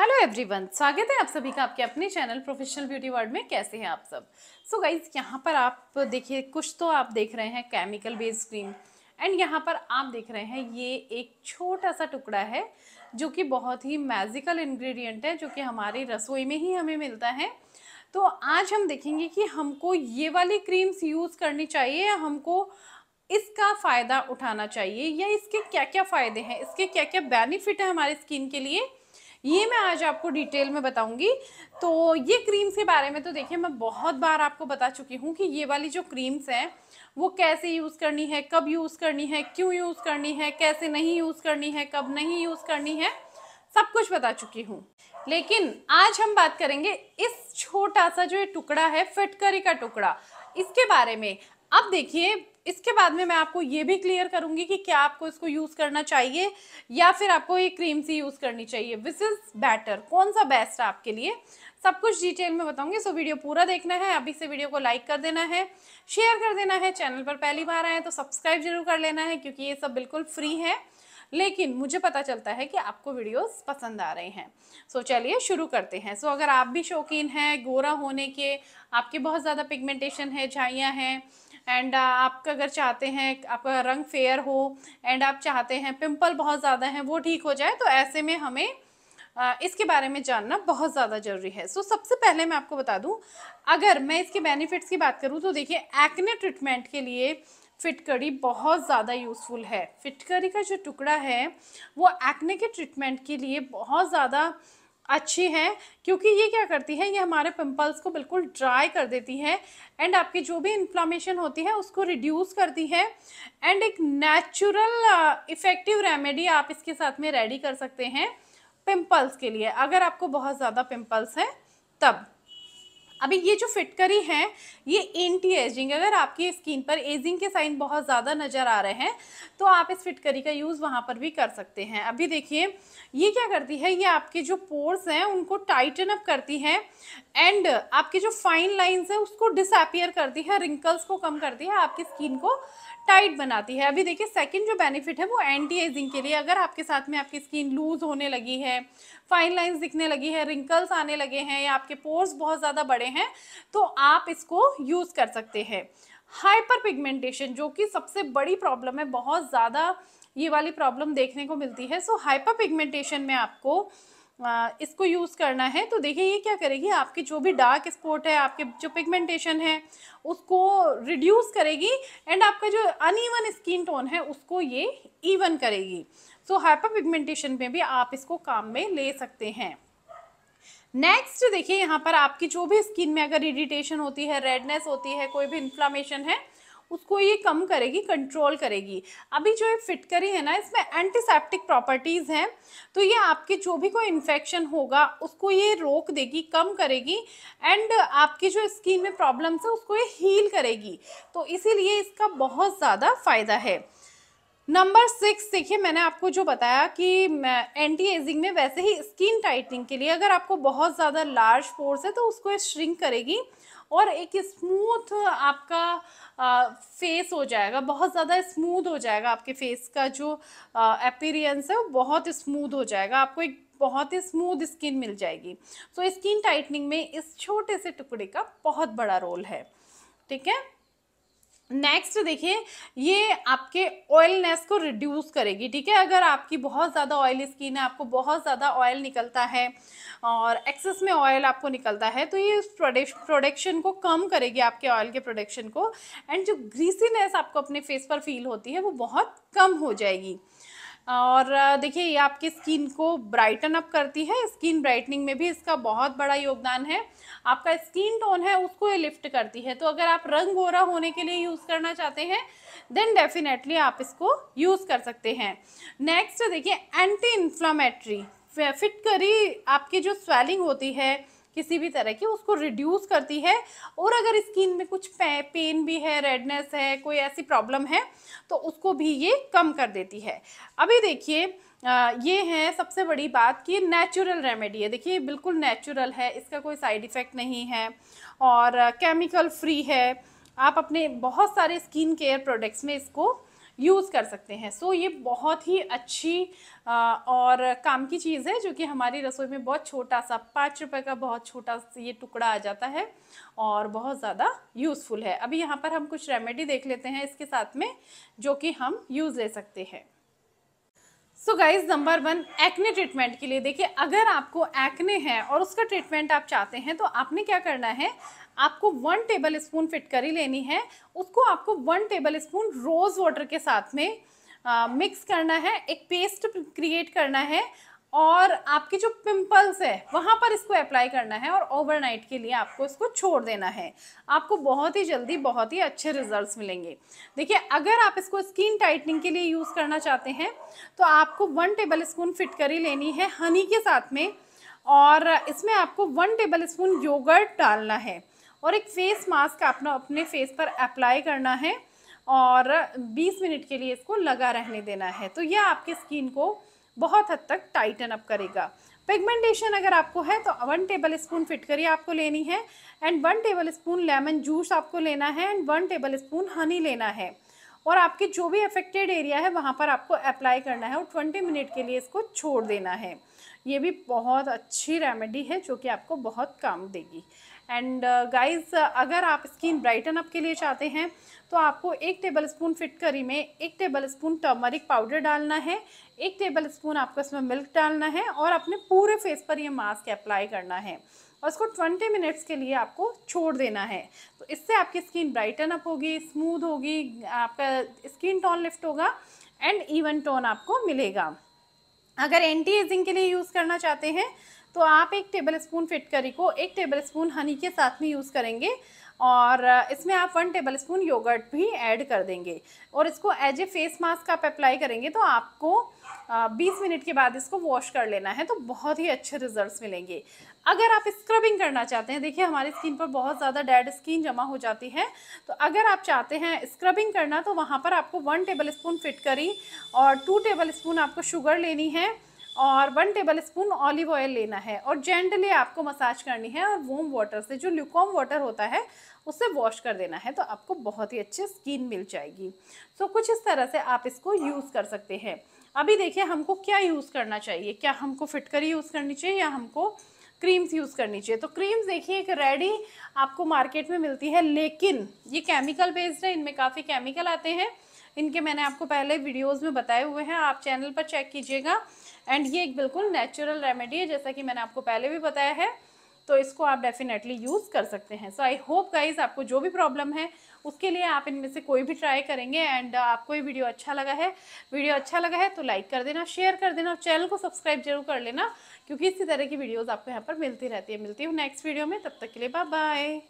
hello everyone स्वागत है आप सभी का आपके अपने चैनल प्रोफेशनल ब्यूटी वर्ल्ड में कैसे हैं आप सब सो so गाइज यहाँ पर आप देखिए कुछ तो आप देख रहे हैं केमिकल बेस्ड क्रीम एंड यहाँ पर आप देख रहे हैं ये एक छोटा सा टुकड़ा है जो कि बहुत ही मैजिकल इंग्रेडिएंट है जो कि हमारी रसोई में ही हमें मिलता है तो आज हम देखेंगे कि हमको ये वाली क्रीम्स यूज़ करनी चाहिए या हमको इसका फ़ायदा उठाना चाहिए या इसके क्या क्या फ़ायदे हैं इसके क्या क्या बेनिफिट हैं हमारे स्किन के लिए ये मैं आज आपको डिटेल में बताऊंगी तो ये क्रीम्स के बारे में तो देखिए मैं बहुत बार आपको बता चुकी हूँ कि ये वाली जो क्रीम्स हैं वो कैसे यूज़ करनी है कब यूज़ करनी है क्यों यूज़ करनी है कैसे नहीं यूज़ करनी है कब नहीं यूज़ करनी है सब कुछ बता चुकी हूँ लेकिन आज हम बात करेंगे इस छोटा सा जो ये टुकड़ा है फिटकरी का टुकड़ा इसके बारे में अब देखिए इसके बाद में मैं आपको ये भी क्लियर करूंगी कि क्या आपको इसको यूज़ करना चाहिए या फिर आपको ये क्रीम सी यूज़ करनी चाहिए विस इज़ बेटर कौन सा बेस्ट है आपके लिए सब कुछ डिटेल में बताऊंगी सो वीडियो पूरा देखना है अभी से वीडियो को लाइक कर देना है शेयर कर देना है चैनल पर पहली बार आए तो सब्सक्राइब जरूर कर लेना है क्योंकि ये सब बिल्कुल फ्री है लेकिन मुझे पता चलता है कि आपको वीडियोस पसंद आ रहे हैं सो so, चलिए शुरू करते हैं सो so, अगर आप भी शौकीन हैं गोरा होने के आपके बहुत ज़्यादा पिगमेंटेशन है झाइयाँ हैं एंड uh, आप अगर चाहते हैं आपका रंग फेयर हो एंड आप चाहते हैं पिंपल बहुत ज़्यादा हैं वो ठीक हो जाए तो ऐसे में हमें uh, इसके बारे में जानना बहुत ज़्यादा ज़रूरी है सो so, सबसे पहले मैं आपको बता दूँ अगर मैं इसके बेनिफिट्स की बात करूँ तो देखिए एक्ने ट्रीटमेंट के लिए फिटकड़ी बहुत ज़्यादा यूज़फुल है फिटकड़ी का जो टुकड़ा है वो एक्ने के ट्रीटमेंट के लिए बहुत ज़्यादा अच्छी है क्योंकि ये क्या करती है ये हमारे पिंपल्स को बिल्कुल ड्राई कर देती है एंड आपकी जो भी इन्फ्लामेशन होती है उसको रिड्यूस करती है एंड एक नेचुरल इफ़ेक्टिव रेमेडी आप इसके साथ में रेडी कर सकते हैं पिंपल्स के लिए अगर आपको बहुत ज़्यादा पिंपल्स हैं तब अभी ये जो फिटकरी है ये एंटी एजिंग अगर आपकी स्किन पर एजिंग के साइन बहुत ज़्यादा नज़र आ रहे हैं तो आप इस फिटकरी का यूज़ वहाँ पर भी कर सकते हैं अभी देखिए ये क्या करती है ये आपके जो पोर्स हैं उनको टाइटन अप करती है एंड आपके जो फाइन लाइन्स हैं उसको डिसअपियर करती है रिंकल्स को कम करती है आपकी स्किन को टाइट बनाती है अभी देखिए सेकंड जो बेनिफिट है वो एंटी एजिंग के लिए अगर आपके साथ में आपकी स्किन लूज होने लगी है फाइन लाइंस दिखने लगी है रिंकल्स आने लगे हैं या आपके पोर्स बहुत ज़्यादा बड़े हैं तो आप इसको यूज़ कर सकते हैं हाइपर पिगमेंटेशन जो कि सबसे बड़ी प्रॉब्लम है बहुत ज़्यादा ये वाली प्रॉब्लम देखने को मिलती है सो हाइपर पिगमेंटेशन में आपको इसको यूज़ करना है तो देखिए ये क्या करेगी आपके जो भी डार्क स्पॉट है आपके जो पिगमेंटेशन है उसको रिड्यूस करेगी एंड आपका जो अन स्किन टोन है उसको ये इवन करेगी सो हाइपर पिगमेंटेशन में भी आप इसको काम में ले सकते हैं नेक्स्ट देखिए यहाँ पर आपकी जो भी स्किन में अगर इरिटेशन होती है रेडनेस होती है कोई भी इन्फ्लामेशन है उसको ये कम करेगी कंट्रोल करेगी अभी जो ये फिटकरी है ना इसमें एंटीसेप्टिक प्रॉपर्टीज़ हैं तो ये आपके जो भी कोई इन्फेक्शन होगा उसको ये रोक देगी कम करेगी एंड आपकी जो स्किन में प्रॉब्लम्स है उसको ये हील करेगी तो इसीलिए इसका बहुत ज़्यादा फ़ायदा है नंबर सिक्स देखिए मैंने आपको जो बताया कि एंटी एजिंग में वैसे ही स्किन टाइटनिंग के लिए अगर आपको बहुत ज़्यादा लार्ज पोर्स है तो उसको श्रिंक करेगी और एक स्मूथ आपका आ, फेस हो जाएगा बहुत ज़्यादा स्मूथ हो जाएगा आपके फेस का जो अपीरियंस है वो बहुत स्मूथ हो जाएगा आपको एक बहुत ही स्मूथ स्किन मिल जाएगी सो स्किन टाइटनिंग में इस छोटे से टुकड़े का बहुत बड़ा रोल है ठीक है नेक्स्ट देखिए ये आपके ऑयलनेस को रिड्यूस करेगी ठीक है अगर आपकी बहुत ज़्यादा ऑयल स्किन है आपको बहुत ज़्यादा ऑयल निकलता है और एक्सेस में ऑयल आपको निकलता है तो ये प्रोडक्शन को कम करेगी आपके ऑयल के प्रोडक्शन को एंड जो ग्रीसीनेस आपको अपने फेस पर फील होती है वो बहुत कम हो जाएगी और देखिए ये आपकी स्किन को ब्राइटन अप करती है स्किन ब्राइटनिंग में भी इसका बहुत बड़ा योगदान है आपका स्किन टोन है उसको ये लिफ्ट करती है तो अगर आप रंग गोरा होने के लिए यूज़ करना चाहते हैं देन डेफिनेटली आप इसको यूज़ कर सकते हैं नेक्स्ट देखिए एंटी इन्फ्लामेट्री फिट करी आपकी जो स्वेलिंग होती है किसी भी तरह की उसको रिड्यूस करती है और अगर स्किन में कुछ पेन भी है रेडनेस है कोई ऐसी प्रॉब्लम है तो उसको भी ये कम कर देती है अभी देखिए ये है सबसे बड़ी बात कि नेचुरल रेमेडी है देखिए बिल्कुल नेचुरल है इसका कोई साइड इफ़ेक्ट नहीं है और केमिकल फ्री है आप अपने बहुत सारे स्किन केयर प्रोडक्ट्स में इसको यूज़ कर सकते हैं सो so, ये बहुत ही अच्छी और काम की चीज़ है जो कि हमारी रसोई में बहुत छोटा सा पाँच रुपये का बहुत छोटा ये टुकड़ा आ जाता है और बहुत ज़्यादा यूज़फुल है अभी यहाँ पर हम कुछ रेमेडी देख लेते हैं इसके साथ में जो कि हम यूज़ ले सकते हैं so guys number one acne treatment के लिए देखिए अगर आपको एक्ने है और उसका ट्रीटमेंट आप चाहते हैं तो आपने क्या करना है आपको वन टेबल स्पून फिटकरी लेनी है उसको आपको वन टेबल स्पून रोज़ वाटर के साथ में मिक्स करना है एक पेस्ट क्रिएट करना है और आपके जो पिंपल्स है वहाँ पर इसको अप्लाई करना है और ओवरनाइट के लिए आपको इसको छोड़ देना है आपको बहुत ही जल्दी बहुत ही अच्छे रिजल्ट्स मिलेंगे देखिए अगर आप इसको स्किन टाइटनिंग के लिए यूज़ करना चाहते हैं तो आपको वन टेबल स्पून फिट करी लेनी है हनी के साथ में और इसमें आपको वन टेबल स्पून योगर्ट डालना है और एक फेस मास्क अपना अपने फेस पर अप्लाई करना है और 20 मिनट के लिए इसको लगा रहने देना है तो यह आपकी स्किन को बहुत हद तक टाइटन अप करेगा पिगमेंटेशन अगर आपको है तो वन टेबल स्पून फिटकरी आपको लेनी है and one tablespoon lemon juice आपको लेना है and one tablespoon honey लेना है और आपके जो भी अफेक्टेड एरिया है वहाँ पर आपको अप्लाई करना है और ट्वेंटी मिनट के लिए इसको छोड़ देना है ये भी बहुत अच्छी रेमेडी है जो कि आपको बहुत काम देगी एंड गाइस uh, अगर आप स्किन ब्राइटन अप के लिए चाहते हैं तो आपको एक टेबल स्पून फिट करी में एक टेबल स्पून टर्मरिक पाउडर डालना है एक टेबल स्पून आपको इसमें मिल्क डालना है और अपने पूरे फेस पर ये मास्क अप्लाई करना है और इसको 20 मिनट्स के लिए आपको छोड़ देना है तो इससे आपकी स्किन ब्राइटन अप होगी स्मूथ होगी आपका स्किन टोन लिफ्ट होगा एंड इवन टोन आपको मिलेगा अगर एंटी एजिंग के लिए यूज़ करना चाहते हैं तो आप एक टेबल स्पून फिटकरी को एक टेबल स्पून हनी के साथ में यूज़ करेंगे और इसमें आप वन टेबल स्पून योगर्ट भी ऐड कर देंगे और इसको एज ए फेस मास्क आप अप्लाई करेंगे तो आपको 20 मिनट के बाद इसको वॉश कर लेना है तो बहुत ही अच्छे रिजल्ट्स मिलेंगे अगर आप स्क्रबिंग करना चाहते हैं देखिए हमारी स्किन पर बहुत ज़्यादा डेड स्किन जमा हो जाती है तो अगर आप चाहते हैं स्क्रबिंग करना तो वहाँ पर आपको वन टेबल स्पून फिटकरी और टू टेबल स्पून आपको शुगर लेनी है और one tablespoon olive oil लेना है और जेंटली आपको मसाज करनी है और वोम वाटर से जो ल्यूकॉम वाटर होता है उससे वॉश कर देना है तो आपको बहुत ही अच्छी स्किन मिल जाएगी सो so, कुछ इस तरह से आप इसको यूज़ कर सकते हैं अभी देखिए हमको क्या यूज़ करना चाहिए क्या हमको फिटकरी यूज़ करनी चाहिए या हमको क्रीम्स यूज़ करनी चाहिए तो क्रीम्स देखिए एक रेडी आपको मार्केट में मिलती है लेकिन ये केमिकल बेस्ड है इनमें काफ़ी केमिकल आते हैं इनके मैंने आपको पहले वीडियोस में बताए हुए हैं आप चैनल पर चेक कीजिएगा एंड ये एक बिल्कुल नेचुरल रेमेडी है जैसा कि मैंने आपको पहले भी बताया है तो इसको आप डेफिनेटली यूज़ कर सकते हैं सो आई होप गाइज आपको जो भी प्रॉब्लम है उसके लिए आप इनमें से कोई भी ट्राई करेंगे एंड आपको ये वीडियो अच्छा लगा है वीडियो अच्छा लगा है तो लाइक कर देना शेयर कर देना और चैनल को सब्सक्राइब जरूर कर लेना क्योंकि इसी तरह की वीडियोज़ आपको यहाँ पर मिलती रहती है मिलती हूँ नेक्स्ट वीडियो में तब तक के लिए बाय बाय